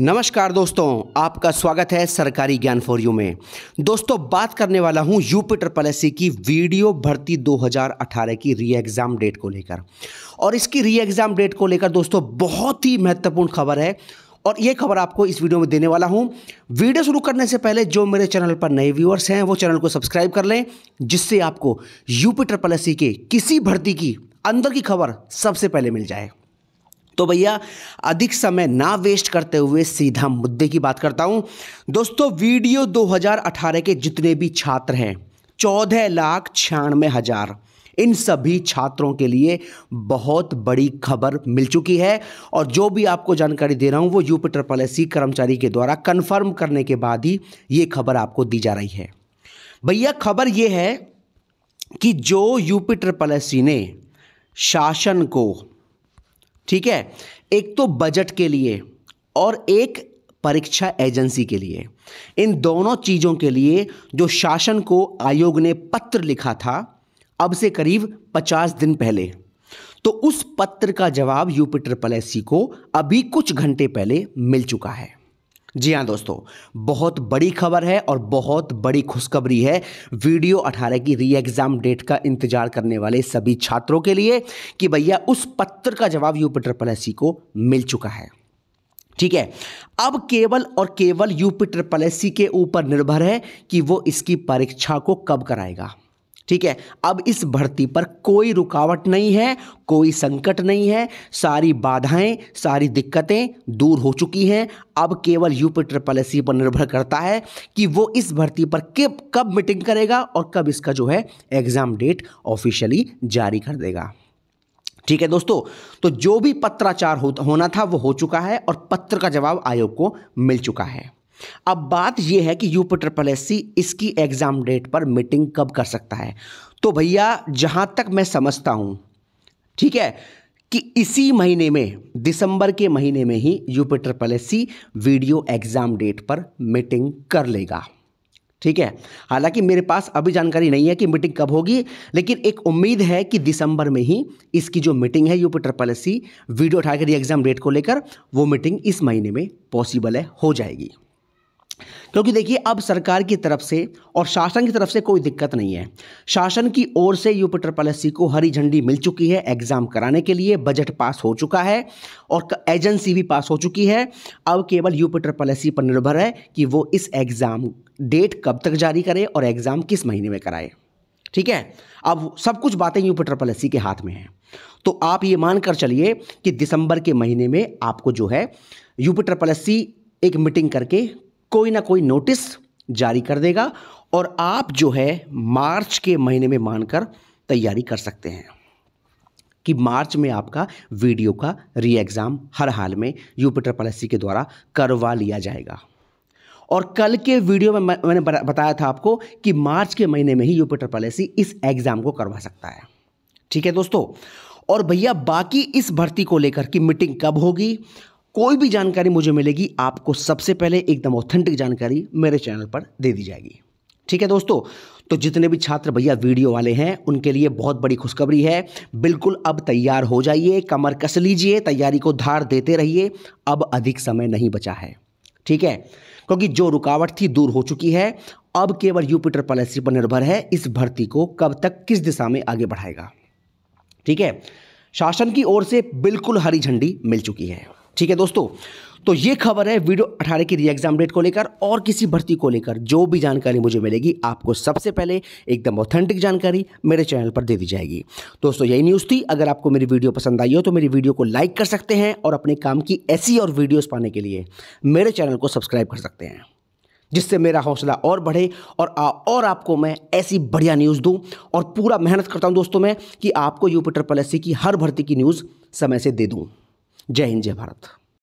नमस्कार दोस्तों आपका स्वागत है सरकारी ज्ञान फॉर यू में दोस्तों बात करने वाला हूं यूपी ट्रिपल एस की वीडियो भर्ती 2018 की री एग्ज़ाम डेट को लेकर और इसकी री एग्ज़ाम डेट को लेकर दोस्तों बहुत ही महत्वपूर्ण खबर है और ये खबर आपको इस वीडियो में देने वाला हूँ वीडियो शुरू करने से पहले जो मेरे चैनल पर नए व्यूअर्स हैं वो चैनल को सब्सक्राइब कर लें जिससे आपको यूपी ट्रिपल एस के किसी भर्ती की अंदर की खबर सबसे पहले मिल जाए तो भैया अधिक समय ना वेस्ट करते हुए सीधा मुद्दे की बात करता हूं दोस्तों वीडियो 2018 के जितने भी छात्र हैं चौदह लाख छियानवे हजार इन सभी छात्रों के लिए बहुत बड़ी खबर मिल चुकी है और जो भी आपको जानकारी दे रहा हूं वो यूपी ट्रिपल एस कर्मचारी के द्वारा कंफर्म करने के बाद ही ये खबर आपको दी जा रही है भैया खबर ये है कि जो यूपी ट्रिपल एस ने शासन को ठीक है एक तो बजट के लिए और एक परीक्षा एजेंसी के लिए इन दोनों चीज़ों के लिए जो शासन को आयोग ने पत्र लिखा था अब से करीब पचास दिन पहले तो उस पत्र का जवाब यूपिटर पलेसी को अभी कुछ घंटे पहले मिल चुका है जी हाँ दोस्तों बहुत बड़ी खबर है और बहुत बड़ी खुशखबरी है वीडियो 18 की री एग्ज़ाम डेट का इंतजार करने वाले सभी छात्रों के लिए कि भैया उस पत्र का जवाब यूपी ट्रिपल एस को मिल चुका है ठीक है अब केवल और केवल यूपी ट्रिपल एस के ऊपर निर्भर है कि वो इसकी परीक्षा को कब कराएगा ठीक है अब इस भर्ती पर कोई रुकावट नहीं है कोई संकट नहीं है सारी बाधाएं सारी दिक्कतें दूर हो चुकी हैं अब केवल यूपी ट्रिपल एस पर निर्भर करता है कि वो इस भर्ती पर कब कब मीटिंग करेगा और कब इसका जो है एग्ज़ाम डेट ऑफिशियली जारी कर देगा ठीक है दोस्तों तो जो भी पत्राचार हो, होना था वो हो चुका है और पत्र का जवाब आयोग को मिल चुका है अब बात यह है कि यूपी ट्रिपल एस इसकी एग्ज़ाम डेट पर मीटिंग कब कर सकता है तो भैया जहां तक मैं समझता हूं ठीक है कि इसी महीने में दिसंबर के महीने में ही UP triple S VDO exam date पर मीटिंग कर लेगा ठीक है हालांकि मेरे पास अभी जानकारी नहीं है कि मीटिंग कब होगी लेकिन एक उम्मीद है कि दिसंबर में ही इसकी जो मीटिंग है यूपी ट्रिपल एस वीडियो उठाकर एग्ज़ाम डेट को लेकर वो मीटिंग इस महीने में पॉसिबल है हो जाएगी क्योंकि देखिए अब सरकार की तरफ से और शासन की तरफ से कोई दिक्कत नहीं है शासन की ओर से यूपिटर पॉलिसी को हरी झंडी मिल चुकी है एग्ज़ाम कराने के लिए बजट पास हो चुका है और एजेंसी भी पास हो चुकी है अब केवल यूपिटर पॉलिसी पर निर्भर है कि वो इस एग्ज़ाम डेट कब तक जारी करे और एग्ज़ाम किस महीने में कराए ठीक है अब सब कुछ बातें यूपिटर पॉलिसी के हाथ में हैं तो आप ये मान कर चलिए कि दिसंबर के महीने में आपको जो है यूपिटर पॉलिसी एक मीटिंग करके कोई ना कोई नोटिस जारी कर देगा और आप जो है मार्च के महीने में मानकर तैयारी कर सकते हैं कि मार्च में आपका वीडियो का री एग्ज़ाम हर हाल में यूपिटर पॉलिसी के द्वारा करवा लिया जाएगा और कल के वीडियो में मैंने बताया था आपको कि मार्च के महीने में ही यूपिटर पॉलिसी इस एग्ज़ाम को करवा सकता है ठीक है दोस्तों और भैया बाकी इस भर्ती को लेकर कि मीटिंग कब होगी कोई भी जानकारी मुझे मिलेगी आपको सबसे पहले एकदम ऑथेंटिक जानकारी मेरे चैनल पर दे दी जाएगी ठीक है दोस्तों तो जितने भी छात्र भैया वीडियो वाले हैं उनके लिए बहुत बड़ी खुशखबरी है बिल्कुल अब तैयार हो जाइए कमर कस लीजिए तैयारी को धार देते रहिए अब अधिक समय नहीं बचा है ठीक है क्योंकि जो रुकावट थी दूर हो चुकी है अब केवल यूपिटर पॉलिसी पर निर्भर है इस भर्ती को कब तक किस दिशा में आगे बढ़ाएगा ठीक है शासन की ओर से बिल्कुल हरी झंडी मिल चुकी है ठीक है दोस्तों तो ये खबर है वीडियो अठारह की री एग्जाम डेट को लेकर और किसी भर्ती को लेकर जो भी जानकारी मुझे मिलेगी आपको सबसे पहले एकदम ऑथेंटिक जानकारी मेरे चैनल पर दे दी जाएगी दोस्तों यही न्यूज़ थी अगर आपको मेरी वीडियो पसंद आई हो तो मेरी वीडियो को लाइक कर सकते हैं और अपने काम की ऐसी और वीडियोज़ पाने के लिए मेरे चैनल को सब्सक्राइब कर सकते हैं जिससे मेरा हौसला और बढ़े और आ, और आपको मैं ऐसी बढ़िया न्यूज़ दूं और पूरा मेहनत करता हूं दोस्तों मैं कि आपको यूपिटर पॉलिसी की हर भर्ती की न्यूज़ समय से दे दूं जय हिंद जय भारत